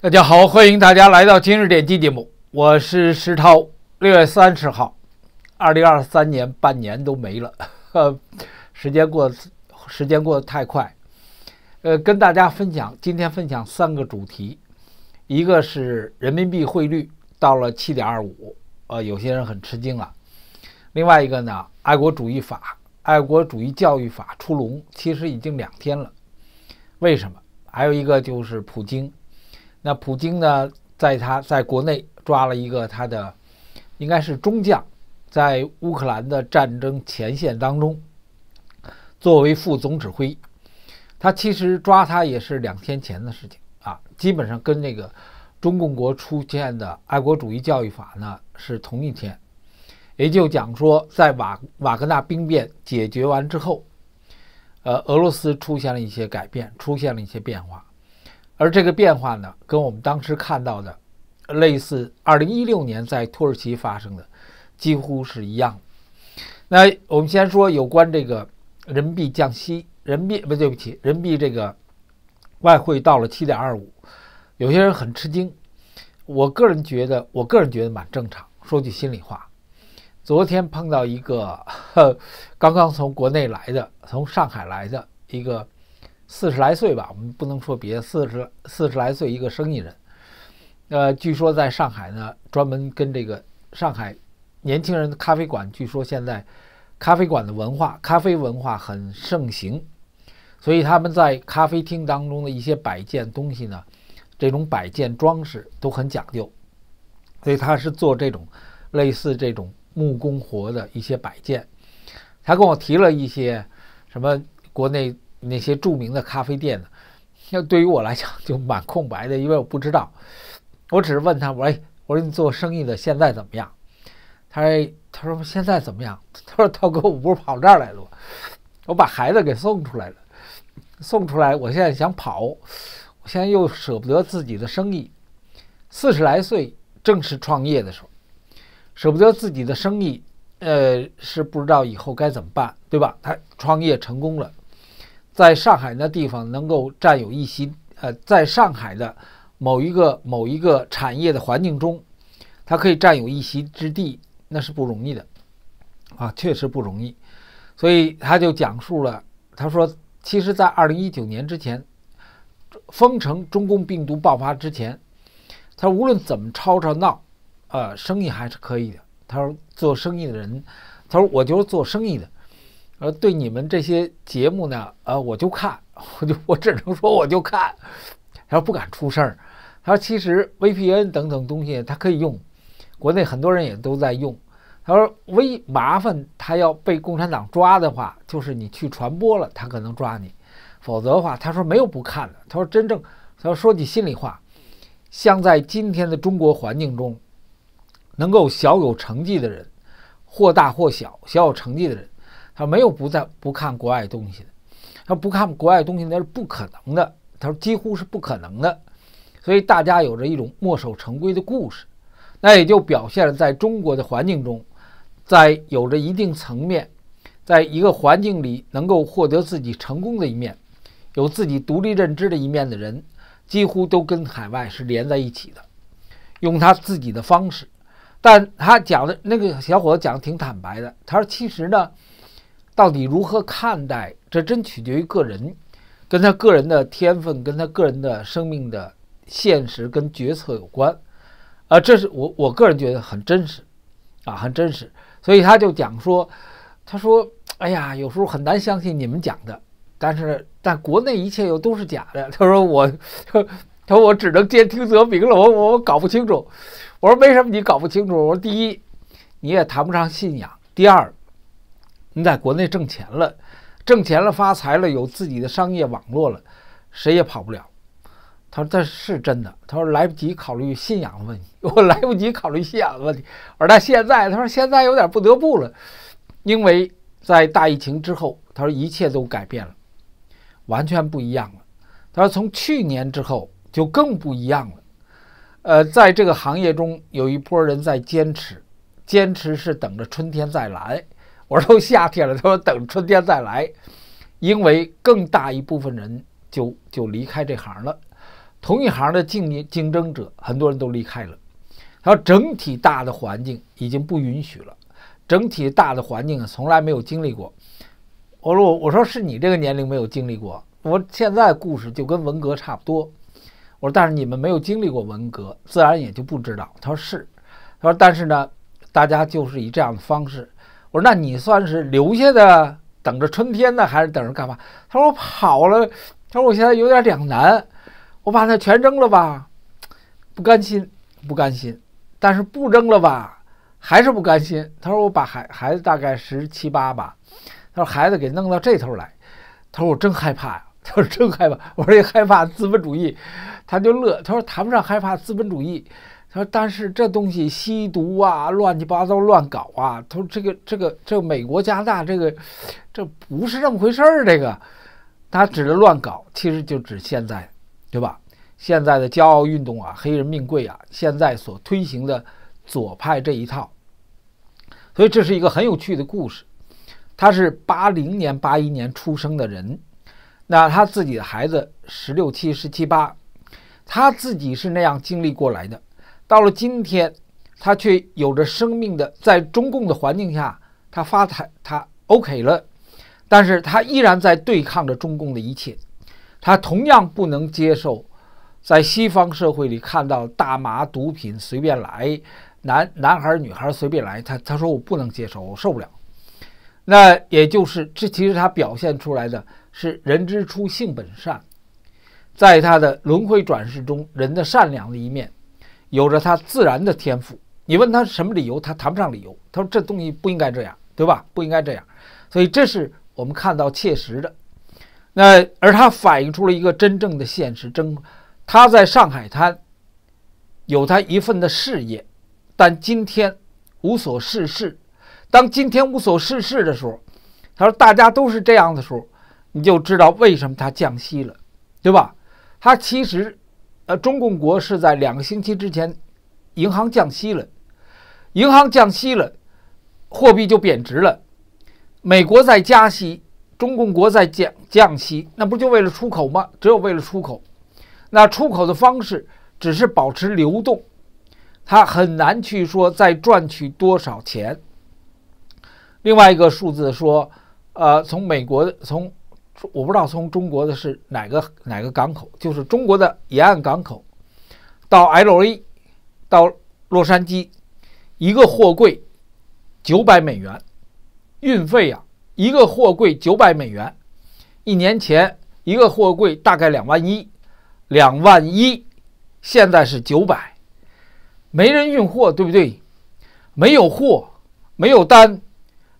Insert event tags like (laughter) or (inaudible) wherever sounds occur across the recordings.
大家好，欢迎大家来到今日点击节目，我是石涛。六月三十号，二零二三年半年都没了，(laughs) 时间过时间过得太快。呃，跟大家分享，今天分享三个主题，一个是人民币汇率到了七点二五，呃，有些人很吃惊了。另外一个呢，爱国主义法、爱国主义教育法出笼，其实已经两天了。为什么？还有一个就是普京。那普京呢，在他在国内抓了一个他的，应该是中将，在乌克兰的战争前线当中，作为副总指挥，他其实抓他也是两天前的事情啊，基本上跟那个，中共国出现的爱国主义教育法呢是同一天，也就讲说，在瓦瓦格纳兵变解决完之后，呃，俄罗斯出现了一些改变，出现了一些变化。而这个变化呢，跟我们当时看到的，类似2016年在土耳其发生的，几乎是一样。那我们先说有关这个人民币降息，人民币不对不起，人民币这个外汇到了7.25，有些人很吃惊。我个人觉得，我个人觉得蛮正常。说句心里话，昨天碰到一个刚刚从国内来的，从上海来的一个。四十来岁吧，我们不能说别四十四十来岁一个生意人，呃，据说在上海呢，专门跟这个上海年轻人的咖啡馆，据说现在咖啡馆的文化、咖啡文化很盛行，所以他们在咖啡厅当中的一些摆件东西呢，这种摆件装饰都很讲究，所以他是做这种类似这种木工活的一些摆件，他跟我提了一些什么国内。那些著名的咖啡店呢？要对于我来讲就蛮空白的，因为我不知道。我只是问他，我说：“哎，我说你做生意的现在怎么样？”他说：“他说现在怎么样？”他说：“涛哥，我不是跑这儿来了吗？我把孩子给送出来了，送出来，我现在想跑，我现在又舍不得自己的生意。四十来岁正是创业的时候，舍不得自己的生意，呃，是不知道以后该怎么办，对吧？他创业成功了。”在上海那地方能够占有一席，呃，在上海的某一个某一个产业的环境中，它可以占有一席之地，那是不容易的，啊，确实不容易。所以他就讲述了，他说，其实，在二零一九年之前，封城、中共病毒爆发之前，他无论怎么吵吵闹，呃，生意还是可以的。他说，做生意的人，他说，我就是做生意的。而对你们这些节目呢，呃，我就看，我就我只能说我就看。”他说：“不敢出声。”他说：“其实 VPN 等等东西他可以用，国内很多人也都在用。”他说：“一麻烦，他要被共产党抓的话，就是你去传播了，他可能抓你；否则的话，他说没有不看的。”他说：“真正他说说句心里话，像在今天的中国环境中，能够小有成绩的人，或大或小，小有成绩的人。”他没有不在不看国外东西的，他不看国外东西那是不可能的，他说几乎是不可能的，所以大家有着一种墨守成规的故事，那也就表现了在中国的环境中，在有着一定层面，在一个环境里能够获得自己成功的一面，有自己独立认知的一面的人，几乎都跟海外是连在一起的，用他自己的方式，但他讲的那个小伙子讲的挺坦白的，他说其实呢。到底如何看待？这真取决于个人，跟他个人的天分、跟他个人的生命的现实、跟决策有关。啊，这是我我个人觉得很真实，啊，很真实。所以他就讲说，他说：“哎呀，有时候很难相信你们讲的，但是但国内一切又都是假的。(laughs) ”他说：“我，他说我只能兼听则明了，我我我搞不清楚。”我说：“为什么你搞不清楚？”我说：“第一，你也谈不上信仰；第二。”你在国内挣钱了，挣钱了，发财了，有自己的商业网络了，谁也跑不了。他说：“这是真的。”他说：“来不及考虑信仰问题，(laughs) 我来不及考虑信仰问题。”我说：“现在，他说现在有点不得不了，因为在大疫情之后，他说一切都改变了，完全不一样了。他说从去年之后就更不一样了。呃，在这个行业中，有一波人在坚持，坚持是等着春天再来。”我说：“都夏天了。”他说：“等春天再来，因为更大一部分人就就离开这行了。同一行的竞竞争者，很多人都离开了。他说整体大的环境已经不允许了。整体大的环境啊，从来没有经历过。”我说：“我我说是你这个年龄没有经历过。我现在故事就跟文革差不多。”我说：“但是你们没有经历过文革，自然也就不知道。”他说：“是。”他说：“但是呢，大家就是以这样的方式。”我说：“那你算是留下的，等着春天呢，还是等着干嘛？”他说：“我跑了。”他说：“我现在有点两难，我把它全扔了吧，不甘心，不甘心。但是不扔了吧，还是不甘心。”他说：“我把孩孩子大概十七八吧。”他说：“孩子给弄到这头来。”他说：“我真害怕呀。”他说：“真害怕。”我说：“也害怕资本主义。”他就乐。他说：“谈不上害怕资本主义。”他说：“但是这东西吸毒啊，乱七八糟，乱搞啊！他说这个、这个、这美国加拿大这个，这不是这么回事儿。这个他指的乱搞，其实就指现在，对吧？现在的骄傲运动啊，黑人命贵啊，现在所推行的左派这一套。所以这是一个很有趣的故事。他是八零年、八一年出生的人，那他自己的孩子十六七、十七八，他自己是那样经历过来的。”到了今天，他却有着生命的在中共的环境下，他发财他 OK 了，但是他依然在对抗着中共的一切，他同样不能接受在西方社会里看到大麻毒品随便来，男男孩女孩随便来，他他说我不能接受，我受不了。那也就是这其实他表现出来的是人之初性本善，在他的轮回转世中，人的善良的一面。有着他自然的天赋，你问他什么理由，他谈不上理由。他说这东西不应该这样，对吧？不应该这样，所以这是我们看到切实的。那而他反映出了一个真正的现实，真他在上海滩有他一份的事业，但今天无所事事。当今天无所事事的时候，他说大家都是这样的时候，你就知道为什么他降息了，对吧？他其实。呃，中共国是在两个星期之前，银行降息了，银行降息了，货币就贬值了。美国在加息，中共国在降降息，那不就为了出口吗？只有为了出口，那出口的方式只是保持流动，它很难去说再赚取多少钱。另外一个数字说，呃，从美国从。我不知道从中国的是哪个哪个港口，就是中国的沿岸港口，到 L.A.，到洛杉矶，一个货柜九百美元运费呀，一个货柜九百美元。一年前一个货柜大概两万一，两万一，现在是九百，没人运货，对不对？没有货，没有单，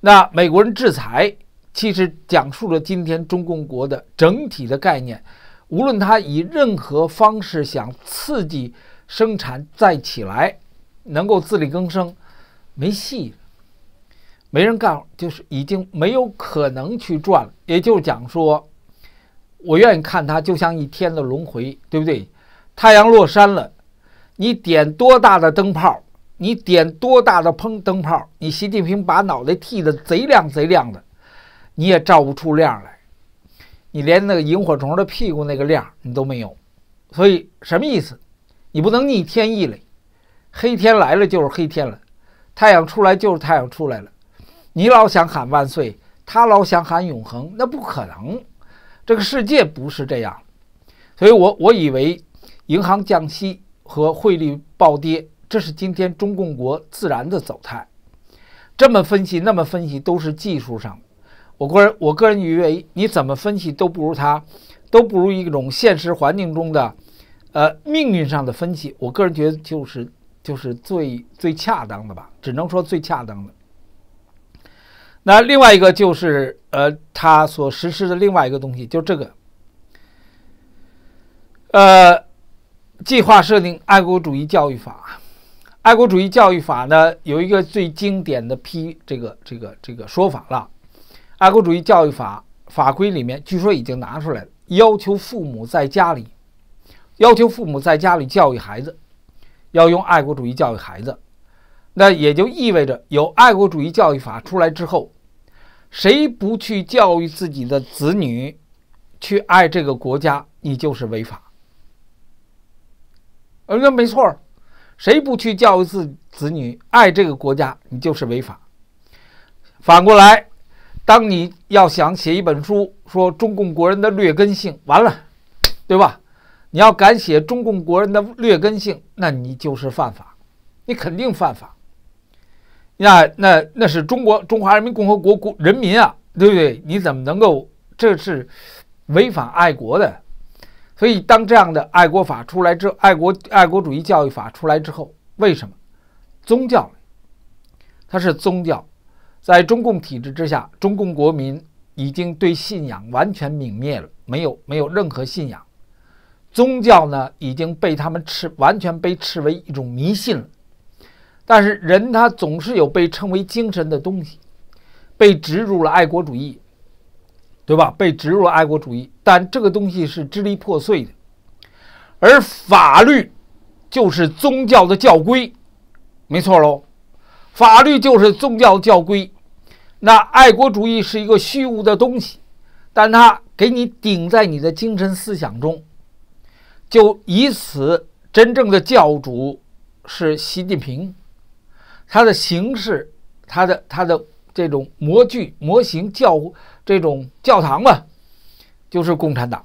那美国人制裁。其实讲述了今天中共国的整体的概念，无论他以任何方式想刺激生产再起来，能够自力更生没戏，没人干就是已经没有可能去赚了。也就是讲说，我愿意看它就像一天的轮回，对不对？太阳落山了，你点多大的灯泡？你点多大的砰灯泡？你习近平把脑袋剃的贼亮贼亮的。你也照不出亮来，你连那个萤火虫的屁股那个亮你都没有，所以什么意思？你不能逆天意了，黑天来了就是黑天了，太阳出来就是太阳出来了。你老想喊万岁，他老想喊永恒，那不可能。这个世界不是这样，所以我我以为银行降息和汇率暴跌，这是今天中共国自然的走态。这么分析，那么分析，都是技术上。我个人我个人以为，你怎么分析都不如他，都不如一种现实环境中的，呃，命运上的分析。我个人觉得就是就是最最恰当的吧，只能说最恰当的。那另外一个就是，呃，他所实施的另外一个东西，就这个，呃，计划设定爱国主义教育法。爱国主义教育法呢，有一个最经典的批这个这个这个说法了。爱国主义教育法法规里面，据说已经拿出来了，要求父母在家里，要求父母在家里教育孩子，要用爱国主义教育孩子。那也就意味着，有爱国主义教育法出来之后，谁不去教育自己的子女，去爱这个国家，你就是违法。呃，没错，谁不去教育自子女爱这个国家，你就是违法。反过来。当你要想写一本书说中共国人的劣根性，完了，对吧？你要敢写中共国人的劣根性，那你就是犯法，你肯定犯法。那那那是中国中华人民共和国国人民啊，对不对？你怎么能够这是违反爱国的？所以当这样的爱国法出来之爱国爱国主义教育法出来之后，为什么宗教它是宗教？在中共体制之下，中共国民已经对信仰完全泯灭了，没有没有任何信仰。宗教呢已经被他们斥完全被斥为一种迷信了。但是人他总是有被称为精神的东西，被植入了爱国主义，对吧？被植入了爱国主义，但这个东西是支离破碎的。而法律就是宗教的教规，没错喽，法律就是宗教教规。那爱国主义是一个虚无的东西，但它给你顶在你的精神思想中，就以此真正的教主是习近平，他的形式，他的他的这种模具模型教这种教堂吧，就是共产党。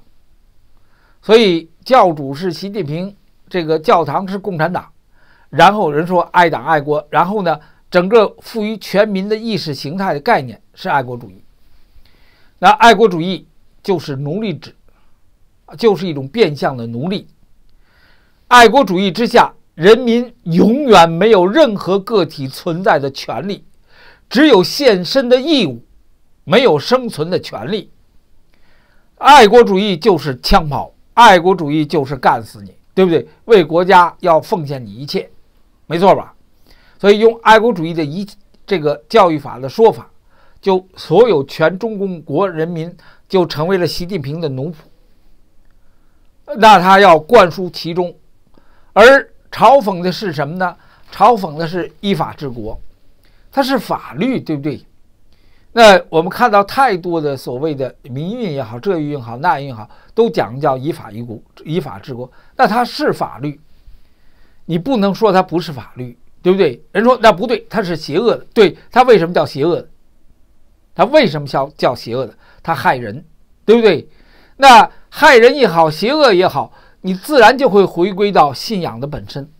所以教主是习近平，这个教堂是共产党。然后人说爱党爱国，然后呢？整个赋予全民的意识形态的概念是爱国主义，那爱国主义就是奴隶制，就是一种变相的奴隶。爱国主义之下，人民永远没有任何个体存在的权利，只有献身的义务，没有生存的权利。爱国主义就是枪炮，爱国主义就是干死你，对不对？为国家要奉献你一切，没错吧？所以，用爱国主义的一这个教育法的说法，就所有全中国人民就成为了习近平的奴仆。那他要灌输其中，而嘲讽的是什么呢？嘲讽的是依法治国，它是法律，对不对？那我们看到太多的所谓的民运也好，这运也好，那运也好，都讲叫依法依国，依法治国。那它是法律，你不能说它不是法律。对不对？人说那不对，他是邪恶的。对他为什么叫邪恶的？他为什么叫叫邪恶的？他害人，对不对？那害人也好，邪恶也好，你自然就会回归到信仰的本身，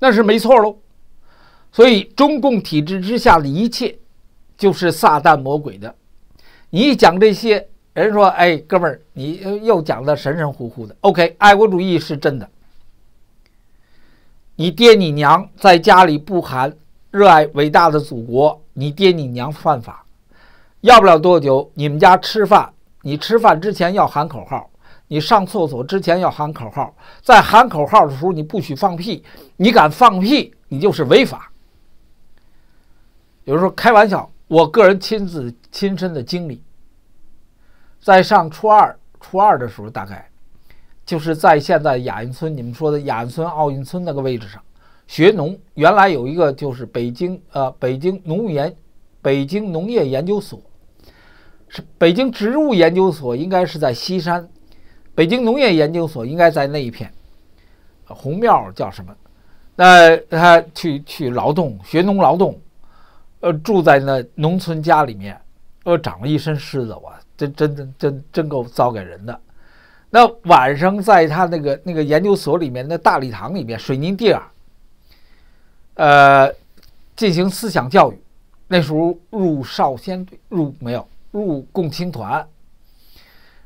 那是没错喽。所以中共体制之下的一切，就是撒旦魔鬼的。你一讲这些，人说哎，哥们儿，你又讲的神神乎乎的。OK，爱国主义是真的。你爹你娘在家里不喊，热爱伟大的祖国。你爹你娘犯法，要不了多久，你们家吃饭，你吃饭之前要喊口号，你上厕所之前要喊口号，在喊口号的时候你不许放屁，你敢放屁，你就是违法。有人说开玩笑，我个人亲自亲身的经历，在上初二初二的时候，大概。就是在现在亚运村，你们说的亚运村、奥运村那个位置上学农。原来有一个就是北京呃，北京农研，北京农业研究所是北京植物研究所，应该是在西山。北京农业研究所应该在那一片。红庙叫什么？那他去去劳动学农劳动，呃，住在那农村家里面，呃，长了一身虱子，哇，真真真真真够糟给人的。那晚上在他那个那个研究所里面的大礼堂里面，水泥地儿，呃，进行思想教育。那时候入少先队入没有？入共青团。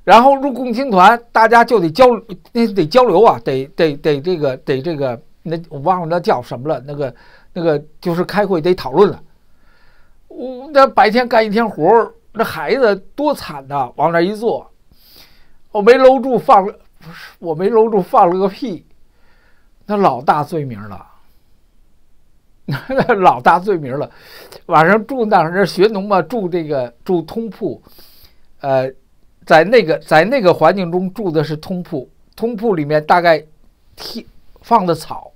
然后入共青团，大家就得交那得交流啊，得得得这个得这个那我忘了那叫什么了。那个那个就是开会得讨论了。我那白天干一天活儿，那孩子多惨呐，往那一坐。我没搂住放了，不是我没搂住放了个屁，那老大罪名了，那 (laughs) 老大罪名了。晚上住那，那学农嘛，住这个住通铺，呃，在那个在那个环境中住的是通铺，通铺里面大概放的草，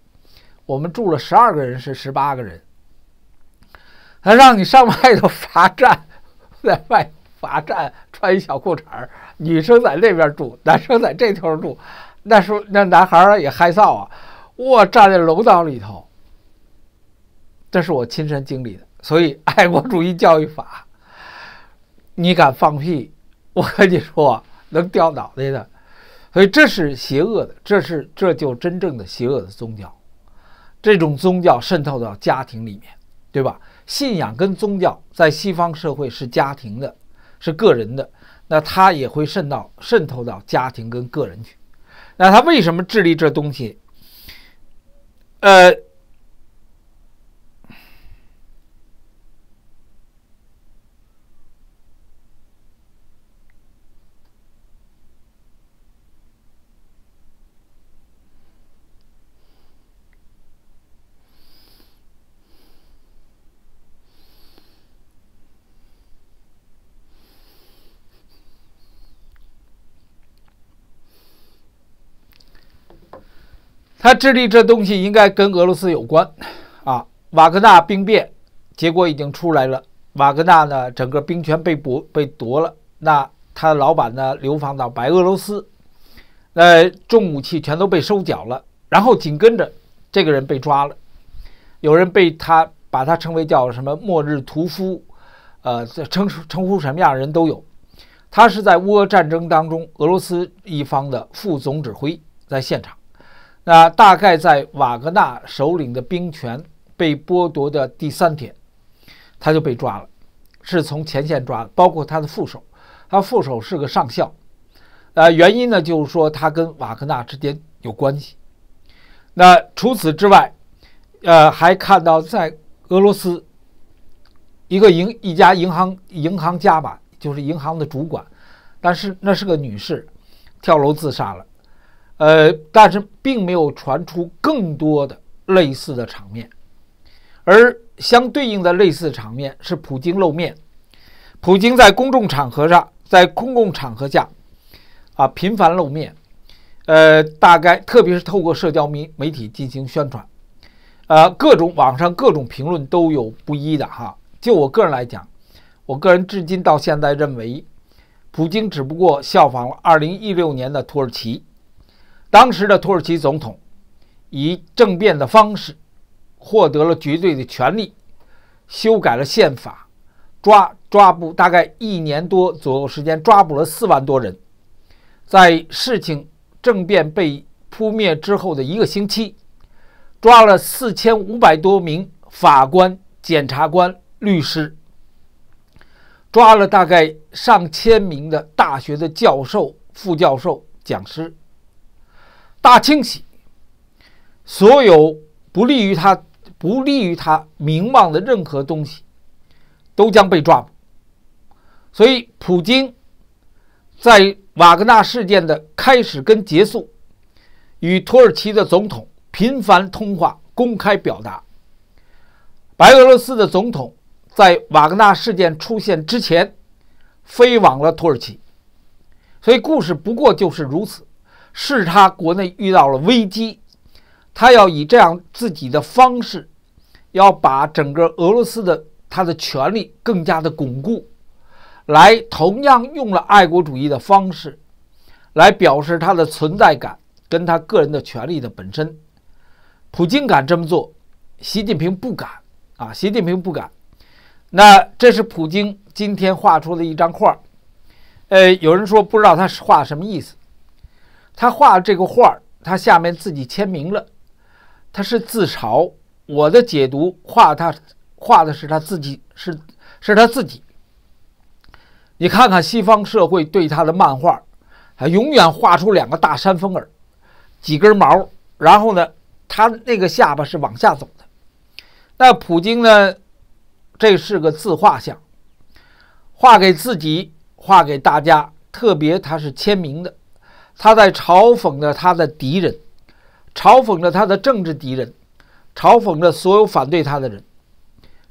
我们住了十二个人是十八个人，他让你上外头罚站，在外。罚站，穿一小裤衩儿，女生在那边住，(laughs) 男生在这头住。那时候那男孩儿也害臊啊，我站在楼道里头。这是我亲身经历的，所以爱国主义教育法，你敢放屁，我跟你说能掉脑袋的。所以这是邪恶的，这是这就真正的邪恶的宗教。这种宗教渗透到家庭里面，对吧？信仰跟宗教在西方社会是家庭的。是个人的，那他也会渗到渗透到家庭跟个人去。那他为什么智力这东西，呃？他智力这东西应该跟俄罗斯有关，啊，瓦格纳兵变结果已经出来了，瓦格纳呢整个兵权被夺被夺了，那他老板呢流放到白俄罗斯，那重武器全都被收缴了，然后紧跟着这个人被抓了，有人被他把他称为叫什么末日屠夫，呃，称称呼什么样的人都有，他是在乌俄战争当中俄罗斯一方的副总指挥在现场。那大概在瓦格纳首领的兵权被剥夺的第三天，他就被抓了，是从前线抓的，包括他的副手，他副手是个上校。呃，原因呢，就是说他跟瓦格纳之间有关系。那除此之外，呃，还看到在俄罗斯一个银一家银行银行家吧，就是银行的主管，但是那是个女士，跳楼自杀了。呃，但是并没有传出更多的类似的场面，而相对应的类似场面是普京露面。普京在公众场合上，在公共场合下，啊，频繁露面，呃，大概特别是透过社交媒媒体进行宣传，呃，各种网上各种评论都有不一的哈。就我个人来讲，我个人至今到现在认为，普京只不过效仿了二零一六年的土耳其。当时的土耳其总统以政变的方式获得了绝对的权力，修改了宪法，抓抓捕大概一年多左右时间，抓捕了四万多人。在事情政变被扑灭之后的一个星期，抓了四千五百多名法官、检察官、律师，抓了大概上千名的大学的教授、副教授、讲师。大清洗，所有不利于他、不利于他名望的任何东西都将被抓捕。所以，普京在瓦格纳事件的开始跟结束，与土耳其的总统频繁通话，公开表达。白俄罗斯的总统在瓦格纳事件出现之前，飞往了土耳其。所以，故事不过就是如此。是他国内遇到了危机，他要以这样自己的方式，要把整个俄罗斯的他的权力更加的巩固，来同样用了爱国主义的方式，来表示他的存在感跟他个人的权利的本身。普京敢这么做，习近平不敢啊！习近平不敢。那这是普京今天画出的一张画，呃，有人说不知道他画什么意思。他画这个画儿，他下面自己签名了，他是自嘲。我的解读，画他画的是他自己，是是他自己。你看看西方社会对他的漫画，他永远画出两个大山峰儿，几根毛，然后呢，他那个下巴是往下走的。那普京呢，这是个自画像，画给自己，画给大家，特别他是签名的。他在嘲讽着他的敌人，嘲讽着他的政治敌人，嘲讽着所有反对他的人。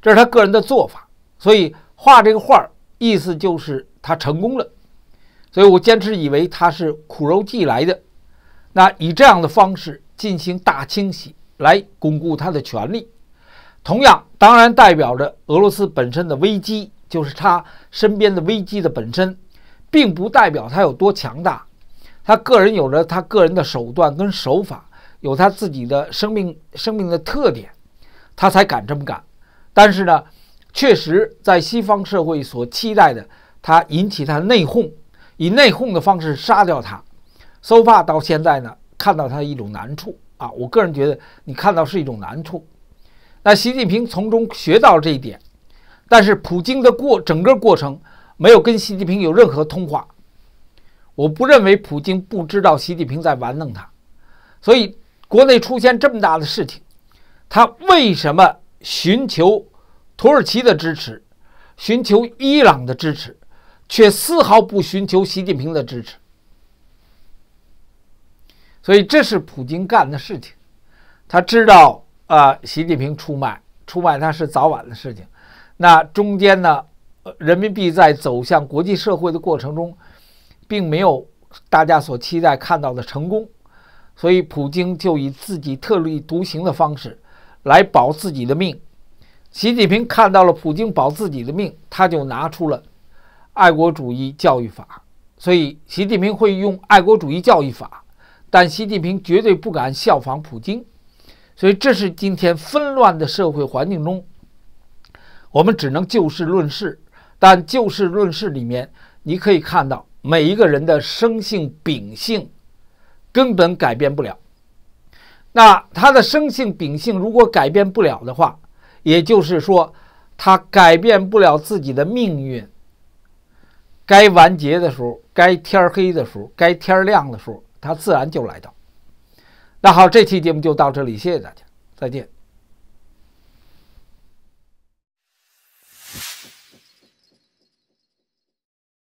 这是他个人的做法。所以画这个画儿，意思就是他成功了。所以我坚持以为他是苦肉计来的。那以这样的方式进行大清洗，来巩固他的权利。同样当然代表着俄罗斯本身的危机，就是他身边的危机的本身，并不代表他有多强大。他个人有着他个人的手段跟手法，有他自己的生命生命的特点，他才敢这么干。但是呢，确实在西方社会所期待的，他引起他内讧，以内讧的方式杀掉他，so far 到现在呢，看到他一种难处啊。我个人觉得，你看到是一种难处。那习近平从中学到了这一点，但是普京的过整个过程没有跟习近平有任何通话。我不认为普京不知道习近平在玩弄他，所以国内出现这么大的事情，他为什么寻求土耳其的支持，寻求伊朗的支持，却丝毫不寻求习近平的支持？所以这是普京干的事情，他知道啊，习近平出卖出卖他是早晚的事情。那中间呢，人民币在走向国际社会的过程中。并没有大家所期待看到的成功，所以普京就以自己特立独行的方式来保自己的命。习近平看到了普京保自己的命，他就拿出了爱国主义教育法。所以习近平会用爱国主义教育法，但习近平绝对不敢效仿普京。所以这是今天纷乱的社会环境中，我们只能就事论事。但就事论事里面，你可以看到。每一个人的生性秉性，根本改变不了。那他的生性秉性如果改变不了的话，也就是说，他改变不了自己的命运。该完结的时候，该天黑的时候，该天亮的时候，他自然就来到。那好，这期节目就到这里，谢谢大家，再见。